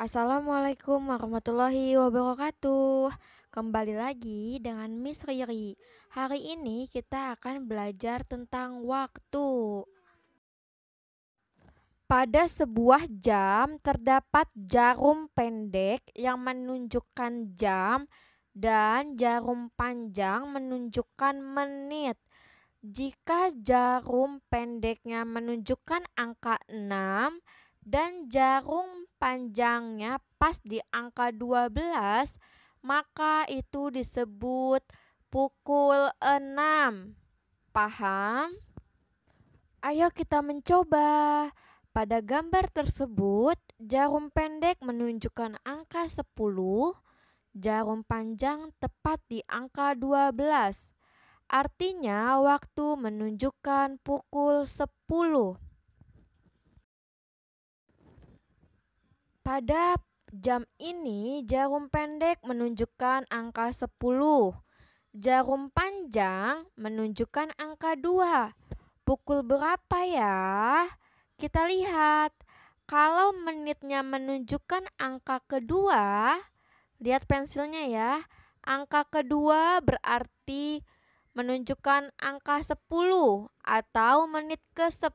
Assalamualaikum warahmatullahi wabarakatuh. Kembali lagi dengan Miss Riri. Hari ini kita akan belajar tentang waktu. Pada sebuah jam terdapat jarum pendek yang menunjukkan jam dan jarum panjang menunjukkan menit. Jika jarum pendeknya menunjukkan angka 6 dan jarum panjangnya pas di angka 12, maka itu disebut pukul 6. Paham? Ayo kita mencoba. Pada gambar tersebut, jarum pendek menunjukkan angka 10, jarum panjang tepat di angka 12. Artinya waktu menunjukkan pukul 10. Pada jam ini jarum pendek menunjukkan angka 10. Jarum panjang menunjukkan angka 2. Pukul berapa ya? Kita lihat. Kalau menitnya menunjukkan angka kedua, lihat pensilnya ya. Angka kedua berarti menunjukkan angka 10 atau menit ke-10.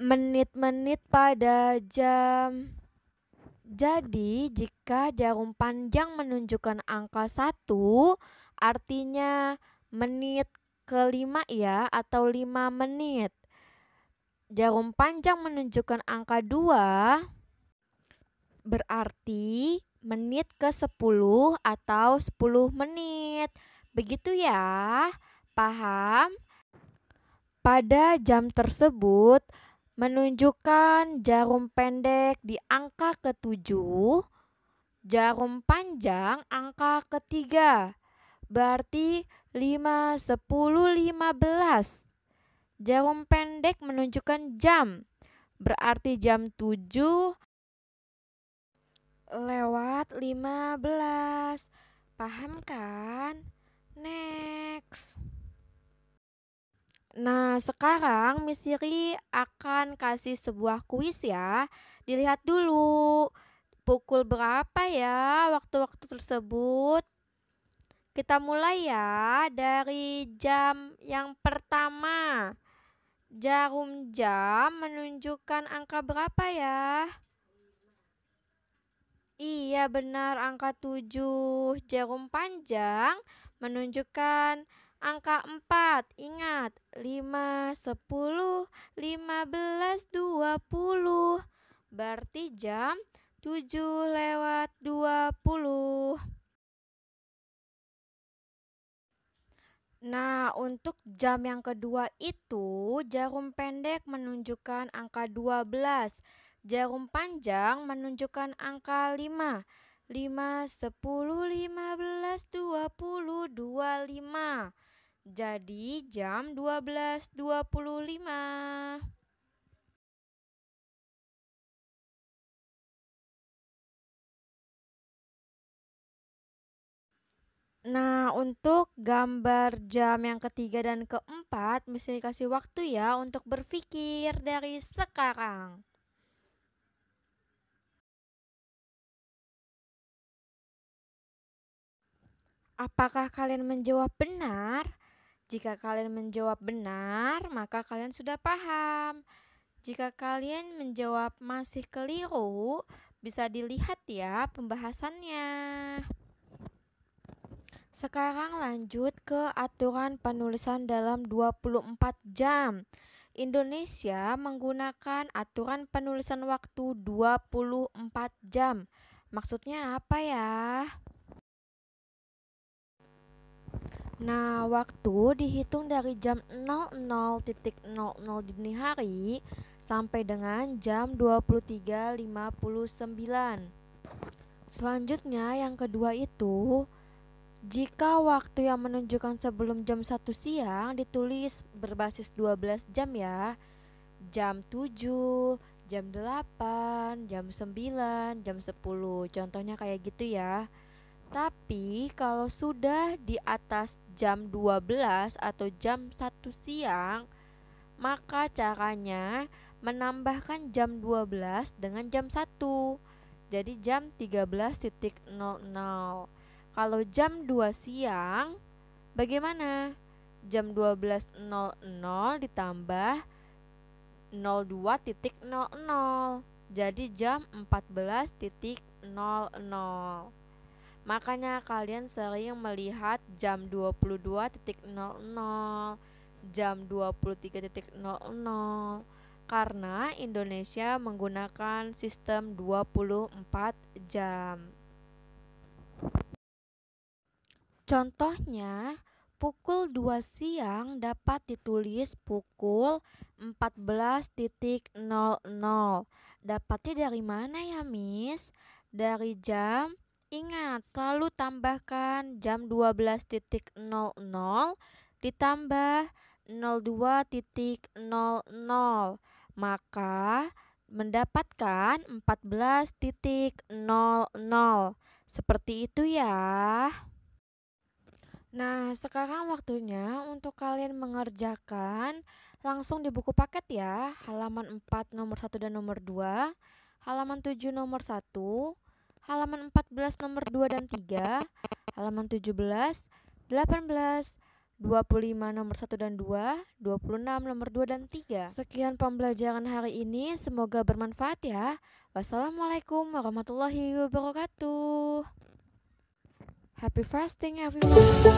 menit-menit pada jam. Jadi, jika jarum panjang menunjukkan angka 1, artinya menit kelima ya atau 5 menit. Jarum panjang menunjukkan angka 2, berarti menit ke-10 atau 10 menit. Begitu ya, paham? Pada jam tersebut, menunjukkan jarum pendek di angka ketujuh, jarum panjang angka ketiga, berarti 5, 10, 15. Jarum pendek menunjukkan jam, berarti jam 7 lewat 15. Paham kan? Nah, sekarang Miss Siri akan kasih sebuah kuis ya. Dilihat dulu pukul berapa ya waktu-waktu tersebut. Kita mulai ya dari jam yang pertama. Jarum jam menunjukkan angka berapa ya? Iya benar angka 7. Jarum panjang menunjukkan Angka 4, ingat 5, 10, 15, 20 Berarti jam 7 lewat 20 Nah, untuk jam yang kedua itu jarum pendek menunjukkan angka 12, jarum panjang menunjukkan angka 5. 5 10 15 20 25. Jadi jam 12.25. Nah, untuk gambar jam yang ketiga dan keempat, mesti dikasih waktu ya untuk berpikir dari sekarang. Apakah kalian menjawab benar? Jika kalian menjawab benar, maka kalian sudah paham. Jika kalian menjawab masih keliru, bisa dilihat ya pembahasannya. Sekarang lanjut ke aturan penulisan dalam 24 jam. Indonesia menggunakan aturan penulisan waktu 24 jam. Maksudnya apa ya? Nah, waktu dihitung dari jam 00.00 dini hari sampai dengan jam 23.59. Selanjutnya yang kedua itu jika waktu yang menunjukkan sebelum jam 1 siang ditulis berbasis 12 jam ya. Jam 7, jam 8, jam 9, jam 10. Contohnya kayak gitu ya. Tapi kalau sudah di atas jam 12 atau jam 1 siang, maka caranya menambahkan jam 12 dengan jam 1. Jadi jam 13.00. Kalau jam 2 siang bagaimana? Jam 12.00 ditambah 02.00. Jadi jam 14.00. Makanya kalian sering melihat jam 22.00, jam 23.00 karena Indonesia menggunakan sistem 24 jam. Contohnya, pukul 2 siang dapat ditulis pukul 14.00. Dapatnya dari mana ya, Miss? Dari jam Ingat, selalu tambahkan jam 12.00 ditambah 02.00. Maka mendapatkan 14.00. Seperti itu ya. Nah, sekarang waktunya untuk kalian mengerjakan langsung di buku paket ya, halaman 4 nomor 1 dan nomor 2, halaman 7 nomor 1, halaman 14 nomor 2 dan 3, halaman 17, 18, 25 nomor 1 dan 2, 26 nomor 2 dan 3. Sekian pembelajaran hari ini, semoga bermanfaat ya. Wassalamualaikum warahmatullahi wabarakatuh. Happy fasting everyone.